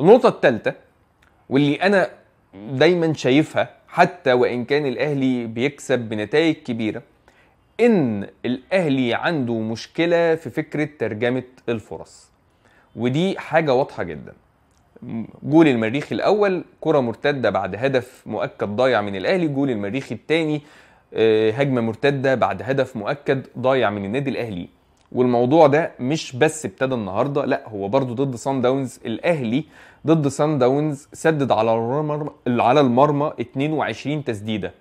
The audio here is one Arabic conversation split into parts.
النقطه الثالثه واللي انا دايما شايفها حتى وان كان الاهلي بيكسب بنتائج كبيره ان الاهلي عنده مشكله في فكره ترجمه الفرص ودي حاجه واضحه جدا جول المريخ الاول كره مرتده بعد هدف مؤكد ضايع من الاهلي جول المريخ الثاني آه، هجمه مرتده بعد هدف مؤكد ضايع من النادي الاهلي والموضوع ده مش بس ابتدى النهارده لا هو برضه ضد سان داونز الاهلي ضد سان داونز سدد على المرمى على المرمى 22 تسديده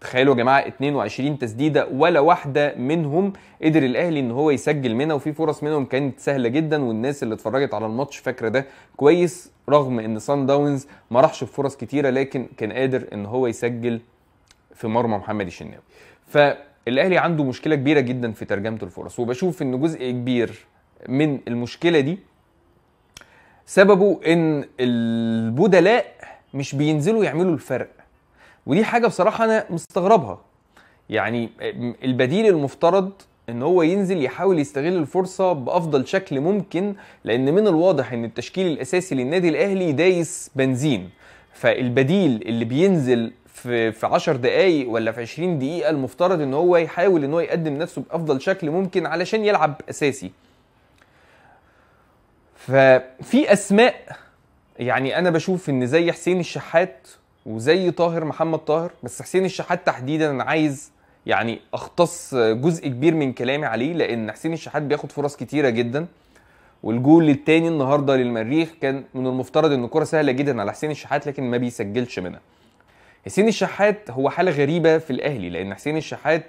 تخيلوا يا جماعه 22 تسديده ولا واحده منهم قدر الاهلي ان هو يسجل منها وفي فرص منهم كانت سهله جدا والناس اللي اتفرجت على الماتش فاكره ده كويس رغم ان سان داونز ما راحش بفرص كتيره لكن كان قادر ان هو يسجل في مرمى محمد الشناوي ف الاهلي عنده مشكله كبيره جدا في ترجمه الفرص وبشوف ان جزء كبير من المشكله دي سببه ان البدلاء مش بينزلوا يعملوا الفرق ودي حاجه بصراحه انا مستغربها يعني البديل المفترض ان هو ينزل يحاول يستغل الفرصه بافضل شكل ممكن لان من الواضح ان التشكيل الاساسي للنادي الاهلي دايس بنزين فالبديل اللي بينزل في في 10 دقائق ولا في 20 دقيقه المفترض ان هو يحاول ان هو يقدم نفسه بافضل شكل ممكن علشان يلعب اساسي ففي اسماء يعني انا بشوف ان زي حسين الشحات وزي طاهر محمد طاهر بس حسين الشحات تحديدا انا عايز يعني اختص جزء كبير من كلامي عليه لان حسين الشحات بياخد فرص كتيره جدا والجول الثاني النهارده للمريخ كان من المفترض ان الكره سهله جدا على حسين الشحات لكن ما بيسجلش منها حسين الشحات هو حاله غريبه في الاهلي لان حسين الشحات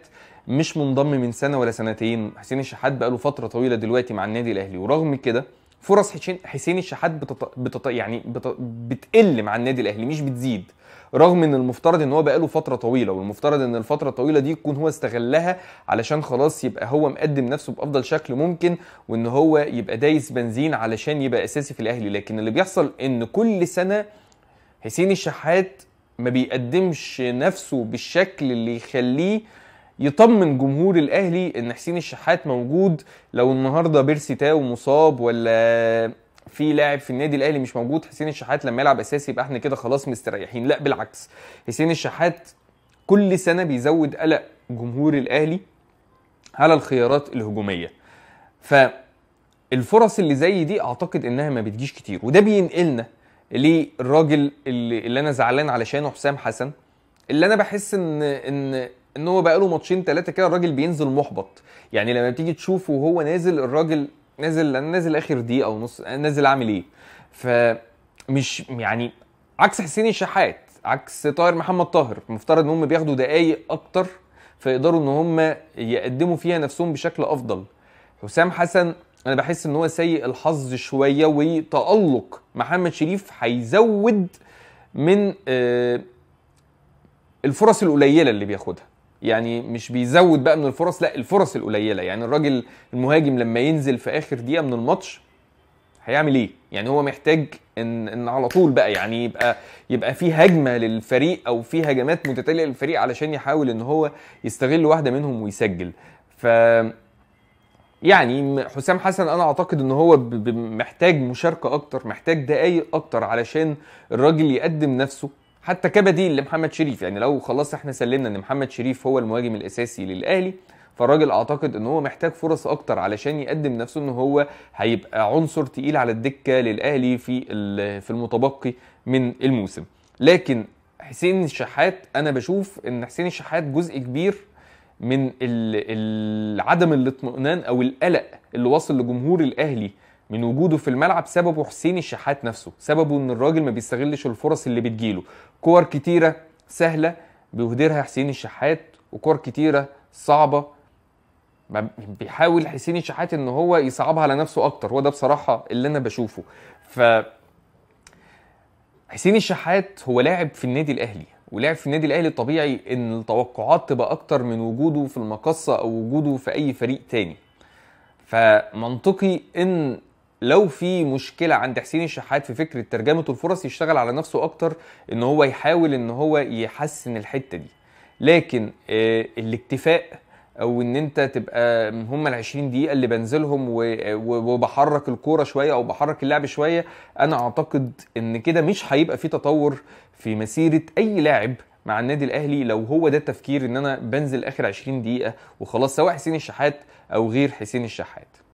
مش منضم من سنه ولا سنتين حسين الشحات بقاله فتره طويله دلوقتي مع النادي الاهلي ورغم كده فرص حسين الشحات بتط... بتط... يعني بت... بتقل مع النادي الاهلي مش بتزيد رغم ان المفترض ان هو بقاله فتره طويله والمفترض ان الفتره الطويله دي يكون هو استغلها علشان خلاص يبقى هو مقدم نفسه بافضل شكل ممكن وان هو يبقى دايس بنزين علشان يبقى اساسي في الاهلي لكن اللي بيحصل ان كل سنه حسين الشحات ما بيقدمش نفسه بالشكل اللي يخليه يطمن جمهور الاهلي ان حسين الشحات موجود لو النهارده بيرسي تاو مصاب ولا في لاعب في النادي الاهلي مش موجود حسين الشحات لما يلعب اساسي يبقى احنا كده خلاص مستريحين لا بالعكس حسين الشحات كل سنه بيزود قلق جمهور الاهلي على الخيارات الهجوميه فالفرص اللي زي دي اعتقد انها ما بتجيش كتير وده بينقلنا للراجل اللي, اللي انا زعلان علشانه حسام حسن اللي انا بحس ان ان ان هو بقاله ماتشين ثلاثه كده الراجل بينزل محبط يعني لما بتيجي تشوفه وهو نازل الراجل نازل انا نازل اخر دقيقه ونص انا نازل اعمل ايه فمش يعني عكس حسين الشحات عكس طاهر محمد طاهر المفترض ان هم بياخدوا دقايق اكتر فيقدروا ان هم يقدموا فيها نفسهم بشكل افضل حسام حسن انا بحس ان هو سيء الحظ شويه وتالق محمد شريف هيزود من آه، الفرص القليله اللي بياخدها يعني مش بيزود بقى من الفرص لا الفرص القليله يعني الراجل المهاجم لما ينزل في اخر دقيقه من الماتش هيعمل ايه يعني هو محتاج ان ان على طول بقى يعني يبقى يبقى في هجمه للفريق او في هجمات متتاليه للفريق علشان يحاول ان هو يستغل واحده منهم ويسجل ف يعني حسام حسن انا اعتقد ان هو محتاج مشاركه اكتر محتاج دقايق اكتر علشان الراجل يقدم نفسه حتى كبديل لمحمد شريف يعني لو خلاص احنا سلمنا ان محمد شريف هو المهاجم الاساسي للاهلي فالراجل اعتقد ان هو محتاج فرص اكتر علشان يقدم نفسه ان هو هيبقى عنصر تقيل على الدكه للاهلي في في المتبقي من الموسم لكن حسين الشحات انا بشوف ان حسين الشحات جزء كبير من عدم الاطمئنان او القلق اللي واصل لجمهور الاهلي من وجوده في الملعب سببه حسين الشحات نفسه سببه ان الراجل ما بيستغلش الفرص اللي بتجيله كور كتيره سهله بيهدرها حسين الشحات وكور كتيره صعبه بيحاول حسين الشحات ان هو يصعبها على نفسه اكتر هو ده بصراحه اللي انا بشوفه ف حسين الشحات هو لاعب في النادي الاهلي ولعب في النادي الاهلي طبيعي ان التوقعات تبقى اكتر من وجوده في المقصه او وجوده في اي فريق تاني فمنطقي ان لو في مشكله عند حسين الشحات في فكره ترجمه الفرص يشتغل على نفسه اكتر ان هو يحاول ان هو يحسن الحته دي لكن آه، الاكتفاء او ان انت تبقى هم ال 20 دقيقه اللي بنزلهم وبحرك الكوره شويه او بحرك اللعب شويه انا اعتقد ان كده مش هيبقى في تطور في مسيره اي لاعب مع النادي الاهلي لو هو ده التفكير ان انا بنزل اخر 20 دقيقه وخلاص سواء حسين الشحات او غير حسين الشحات